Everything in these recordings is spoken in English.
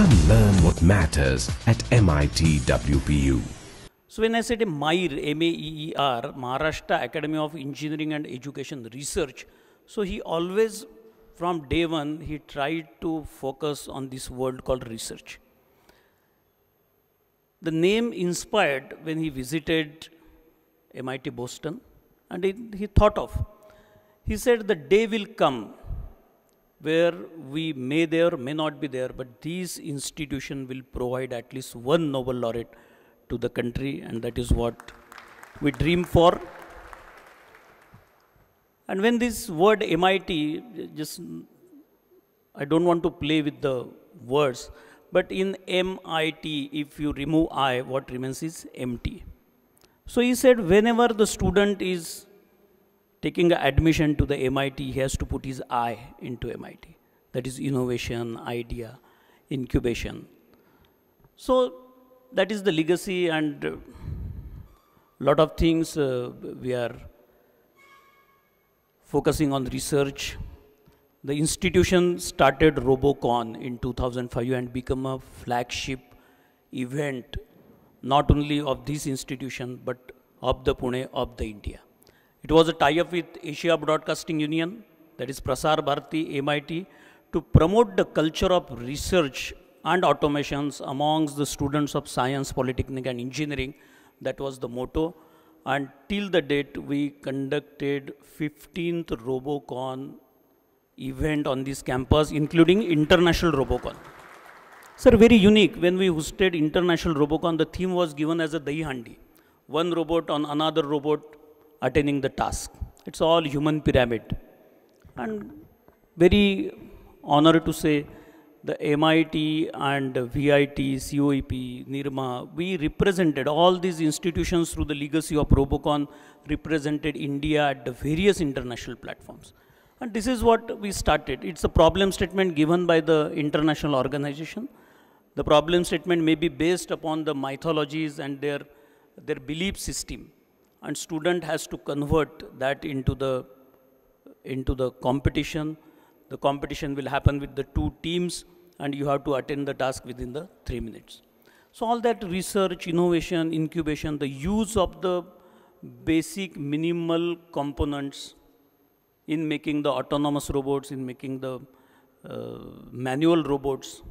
Come learn what matters at MIT WPU. So when I said MIRE, M-A-E-E-R, Maharashtra Academy of Engineering and Education Research, so he always, from day one, he tried to focus on this world called research. The name inspired when he visited MIT Boston, and he, he thought of. He said, the day will come where we may there, may not be there, but these institutions will provide at least one Nobel laureate to the country, and that is what we dream for. And when this word MIT, just I don't want to play with the words, but in MIT, if you remove I, what remains is MT. So he said, whenever the student is taking admission to the MIT, he has to put his I into MIT. That is innovation, idea, incubation. So that is the legacy and uh, lot of things uh, we are focusing on research. The institution started RoboCon in 2005 and become a flagship event not only of this institution but of the Pune, of the India. It was a tie-up with Asia Broadcasting Union, that is Prasar Bharati, MIT, to promote the culture of research and automations amongst the students of science, polytechnic and engineering. That was the motto. And till the date, we conducted 15th Robocon event on this campus, including International Robocon. Sir, very unique. When we hosted International Robocon, the theme was given as a handi, One robot on another robot, attaining the task. It's all human pyramid. And very honored to say the MIT and VIT, COEP, NIRMA, we represented all these institutions through the legacy of Robocon, represented India at the various international platforms. And this is what we started. It's a problem statement given by the international organization. The problem statement may be based upon the mythologies and their, their belief system and student has to convert that into the, into the competition. The competition will happen with the two teams and you have to attend the task within the three minutes. So all that research, innovation, incubation, the use of the basic minimal components in making the autonomous robots, in making the uh, manual robots.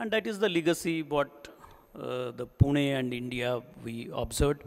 And that is the legacy what uh, the Pune and India we observed.